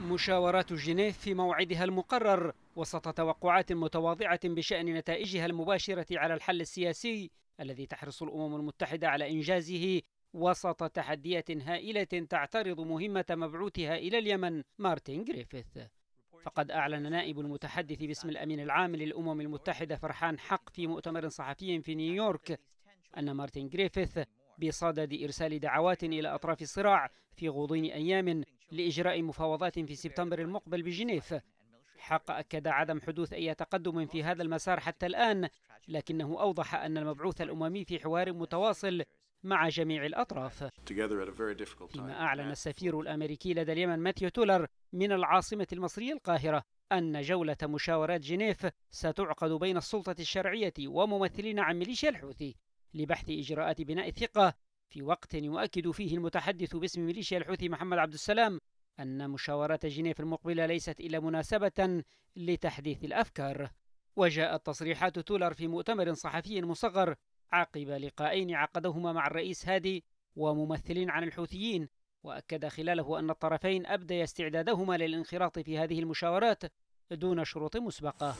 مشاورات جنيف في موعدها المقرر وسط توقعات متواضعة بشأن نتائجها المباشرة على الحل السياسي الذي تحرص الأمم المتحدة على إنجازه وسط تحديات هائلة تعترض مهمة مبعوثها إلى اليمن مارتن جريفيث فقد أعلن نائب المتحدث باسم الأمين العام للأمم المتحدة فرحان حق في مؤتمر صحفي في نيويورك أن مارتن جريفيث بصدد إرسال دعوات إلى أطراف الصراع في غضون أيام لإجراء مفاوضات في سبتمبر المقبل بجنيف حق أكد عدم حدوث أي تقدم في هذا المسار حتى الآن لكنه أوضح أن المبعوث الأممي في حوار متواصل مع جميع الأطراف فيما أعلن السفير الأمريكي لدى اليمن ماتيو تولر من العاصمة المصرية القاهرة أن جولة مشاورات جنيف ستعقد بين السلطة الشرعية وممثلين عن ميليشيا الحوثي لبحث إجراءات بناء الثقة في وقت يؤكد فيه المتحدث باسم ميليشيا الحوثي محمد عبد السلام أن مشاورات جنيف المقبلة ليست إلا مناسبة لتحديث الأفكار وجاءت تصريحات تولر في مؤتمر صحفي مصغر عقب لقاءين عقدهما مع الرئيس هادي وممثلين عن الحوثيين وأكد خلاله أن الطرفين أبدي استعدادهما للانخراط في هذه المشاورات دون شروط مسبقة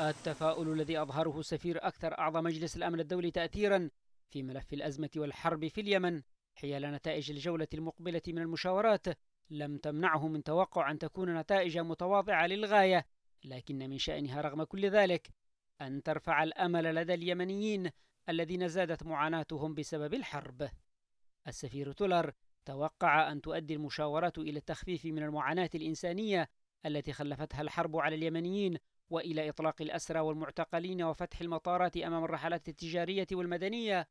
التفاؤل الذي أظهره سفير أكثر أعظم مجلس الأمن الدولي تأثيرا في ملف الأزمة والحرب في اليمن حيال نتائج الجولة المقبلة من المشاورات لم تمنعه من توقع أن تكون نتائج متواضعة للغاية لكن من شأنها رغم كل ذلك أن ترفع الأمل لدى اليمنيين الذين زادت معاناتهم بسبب الحرب السفير تولر توقع أن تؤدي المشاورات إلى التخفيف من المعاناة الإنسانية التي خلفتها الحرب على اليمنيين وإلى إطلاق الأسرى والمعتقلين وفتح المطارات أمام الرحلات التجارية والمدنية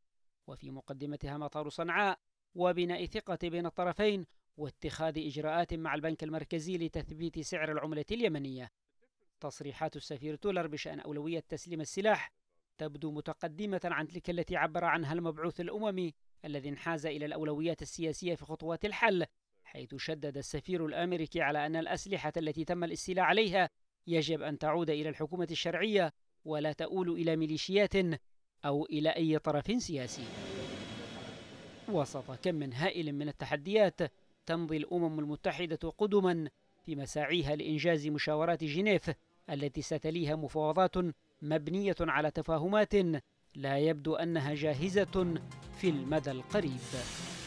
وفي مقدمتها مطار صنعاء وبناء ثقة بين الطرفين واتخاذ إجراءات مع البنك المركزي لتثبيت سعر العملة اليمنية تصريحات السفير تولر بشأن أولوية تسليم السلاح تبدو متقدمة عن تلك التي عبر عنها المبعوث الأممي الذي انحاز إلى الأولويات السياسية في خطوات الحل حيث شدد السفير الأمريكي على أن الأسلحة التي تم الاستيلاء عليها يجب أن تعود إلى الحكومة الشرعية ولا تؤول إلى ميليشيات أو إلى أي طرف سياسي وسط كم من هائل من التحديات تمضي الأمم المتحدة قدما في مساعيها لإنجاز مشاورات جنيف التي ستليها مفاوضات مبنية على تفاهمات لا يبدو أنها جاهزة في المدى القريب